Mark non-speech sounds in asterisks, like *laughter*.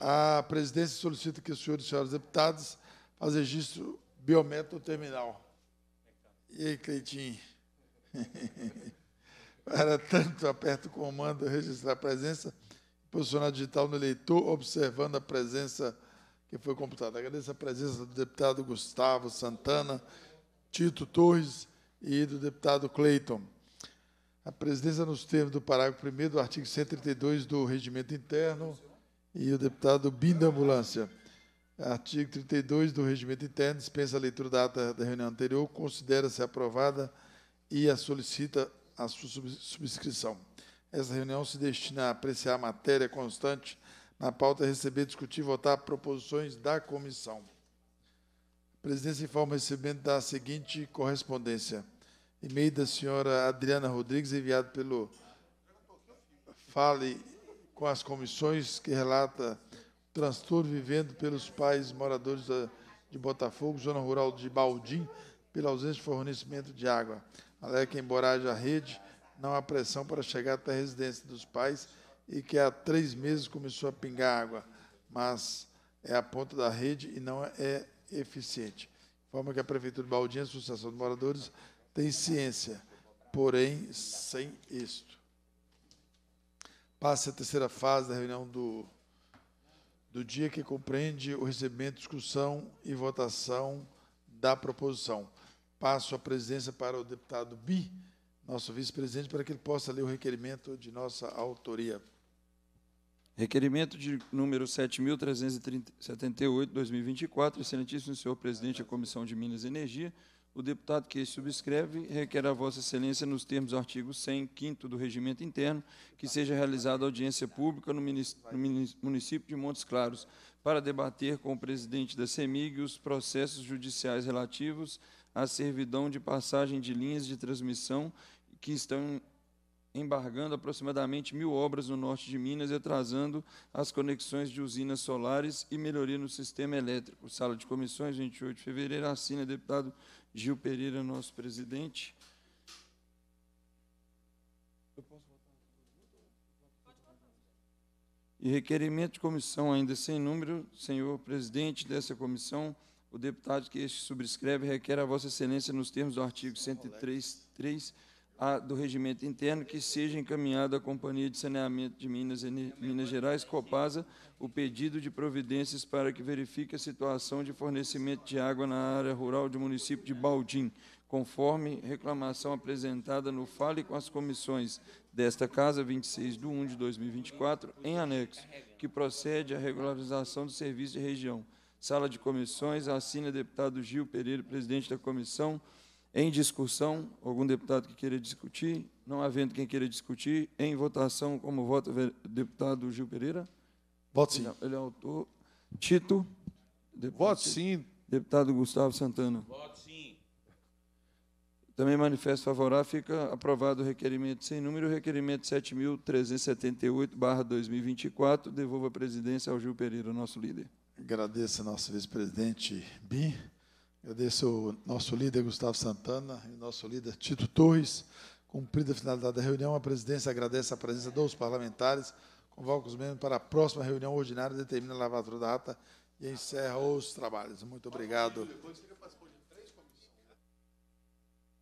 A presidência solicita que os senhores e senhoras deputados façam registro biométrico terminal. E aí, Cleitinho? *laughs* Para tanto, com o comando registrar a presença e posicionar digital no eleitor, observando a presença que foi computada. Agradeço a presença do deputado Gustavo Santana, Tito Torres e do deputado Cleiton. A presidência, nos termos do parágrafo 1 do artigo 132 do Regimento Interno, e o deputado Bim da Ambulância. Artigo 32 do Regimento Interno dispensa a leitura da ata da reunião anterior, considera-se aprovada e a solicita a sua subscrição. Essa reunião se destina a apreciar a matéria constante na pauta, receber, discutir e votar proposições da comissão. A presidência informa o recebimento da seguinte correspondência. E-mail da senhora Adriana Rodrigues, enviado pelo Fale com as comissões que relata transtorno vivendo pelos pais moradores de Botafogo, zona rural de Baldim, pela ausência de fornecimento de água. Alega que, embora haja rede, não há pressão para chegar até a residência dos pais e que há três meses começou a pingar água, mas é a ponta da rede e não é eficiente. forma que a Prefeitura de Baldim, a Associação de Moradores, tem ciência, porém sem êxito passe a terceira fase da reunião do, do dia que compreende o recebimento, discussão e votação da proposição. Passo a presidência para o deputado Bi, nosso vice-presidente, para que ele possa ler o requerimento de nossa autoria. Requerimento de número 7.378, 2024, excelentíssimo senhor presidente da Comissão de Minas e Energia, o deputado que subscreve requer a Vossa Excelência, nos termos do artigo 100, 5 do Regimento Interno, que seja realizada audiência pública no município de Montes Claros, para debater com o presidente da CEMIG os processos judiciais relativos à servidão de passagem de linhas de transmissão que estão embargando aproximadamente mil obras no norte de Minas e atrasando as conexões de usinas solares e melhoria no sistema elétrico. Sala de comissões, 28 de fevereiro, assina deputado Gil Pereira, nosso presidente. E requerimento de comissão ainda sem número, senhor presidente dessa comissão, o deputado que este subscreve requer a vossa excelência nos termos do artigo 103.3 a, do regimento interno que seja encaminhado à Companhia de Saneamento de Minas, Minas Gerais, Copasa, o pedido de providências para que verifique a situação de fornecimento de água na área rural do município de Baldim, conforme reclamação apresentada no Fale com as comissões desta Casa, 26 de 1 de 2024, em anexo, que procede à regularização do serviço de região. Sala de comissões, assina deputado Gil Pereira, presidente da comissão, em discussão, algum deputado que queira discutir? Não havendo quem queira discutir, em votação, como vota o deputado Gil Pereira? Voto sim. Ele é, é autor. Tito? Deputado, voto sim. Deputado Gustavo Santana? Voto sim. Também manifesto favorável, fica aprovado o requerimento sem número, requerimento 7.378-2024. Devolvo a presidência ao Gil Pereira, nosso líder. Agradeço ao nosso vice-presidente Bim. Agradeço ao nosso líder Gustavo Santana e nosso líder Tito Torres. Cumprida a finalidade da reunião, a presidência agradece a presença dos parlamentares, convoca os membros para a próxima reunião ordinária, determina a lavatura da ata e encerra os trabalhos. Muito obrigado.